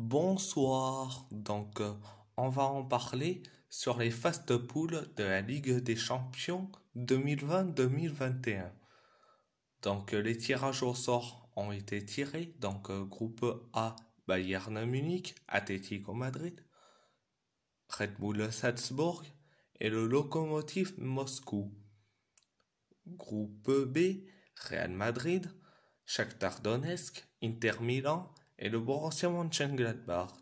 Bonsoir. Donc, euh, on va en parler sur les fast pools de la Ligue des Champions 2020-2021. Donc, euh, les tirages au sort ont été tirés. Donc, euh, groupe A, Bayern Munich, Atletico Madrid, Red Bull Salzbourg et le Lokomotiv Moscou. Groupe B, Real Madrid, Shakhtar Donetsk, Inter Milan, et le Borussia Mönchengladbach.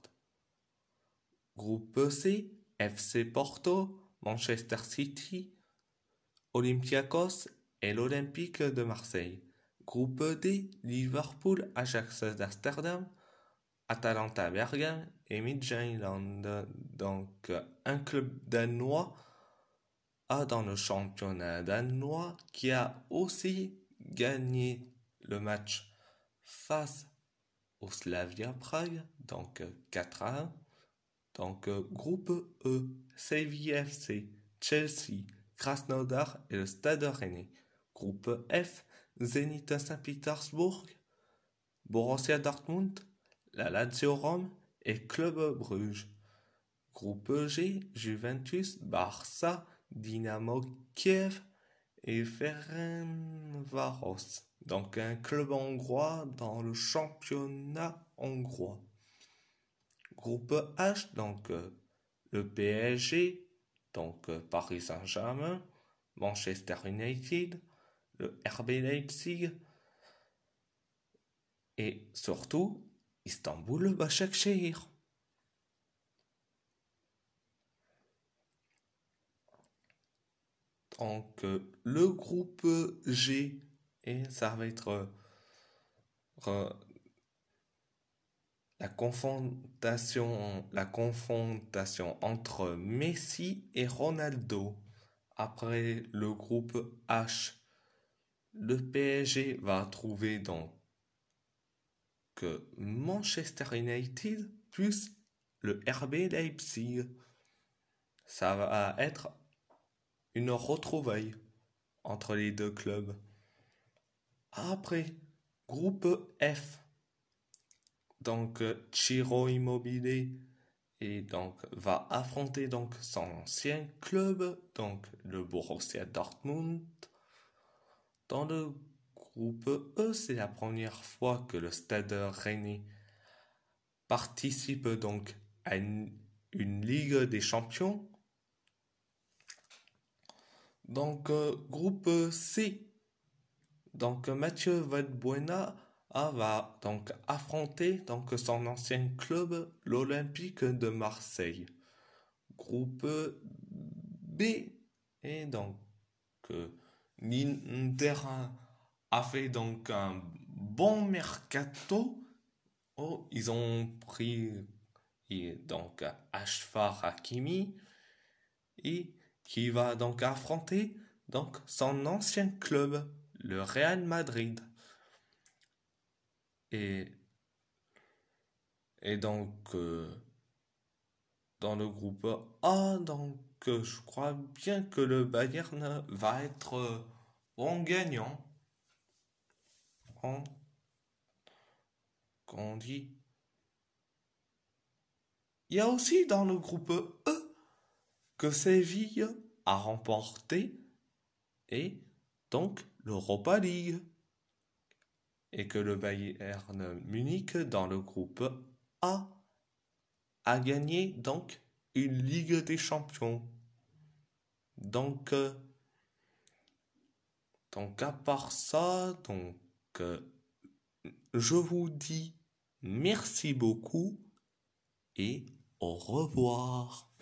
Groupe C, FC Porto, Manchester City, Olympiakos et l'Olympique de Marseille. Groupe D, Liverpool, Ajax d'Asterdam, Atalanta Bergen et Midtjylland. Donc, un club danois a dans le championnat danois qui a aussi gagné le match face à Slavia Prague, donc 4 à 1. Donc groupe E, CVFC, Chelsea, Krasnodar et le Stade Rennais. Groupe F, Zenit Saint-Pétersbourg, Borussia Dortmund, la Lazio Rome et Club Bruges. Groupe G, Juventus, Barça, Dynamo Kiev et Ferencvaros donc un club hongrois dans le championnat hongrois. Groupe H, donc euh, le PSG, donc euh, Paris Saint-Germain, Manchester United, le RB Leipzig et surtout Istanbul Başakşehir. Donc euh, le groupe G et ça va être euh, la confrontation, la confrontation entre Messi et Ronaldo. Après le groupe H, le PSG va trouver donc que Manchester United plus le RB Leipzig. Ça va être une retrouvaille entre les deux clubs. Après, groupe F. Donc, euh, Chiro Immobile et donc va affronter donc son ancien club, donc le Borussia Dortmund. Dans le groupe E, c'est la première fois que le Stade Rennais participe donc à une, Ligue des Champions. Donc euh, groupe C, donc Mathieu Valbuena va donc affronter donc son ancien club, l'Olympique de Marseille. Groupe B et donc Ninder a fait donc un bon mercato. Oh, ils ont pris donc Ashfar Hakimi et qui va donc affronter donc son ancien club le Real Madrid. Et, et donc, euh, dans le groupe A, ah, donc, euh, je crois bien que le Bayern va être euh, en gagnant. En, qu'on dit. Il y a aussi dans le groupe E que Séville a remporté et donc l'Europa League et que le Bayern Munich dans le groupe A a gagné donc une Ligue des Champions. Donc, euh, donc à part ça, donc euh, je vous dis merci beaucoup et au revoir.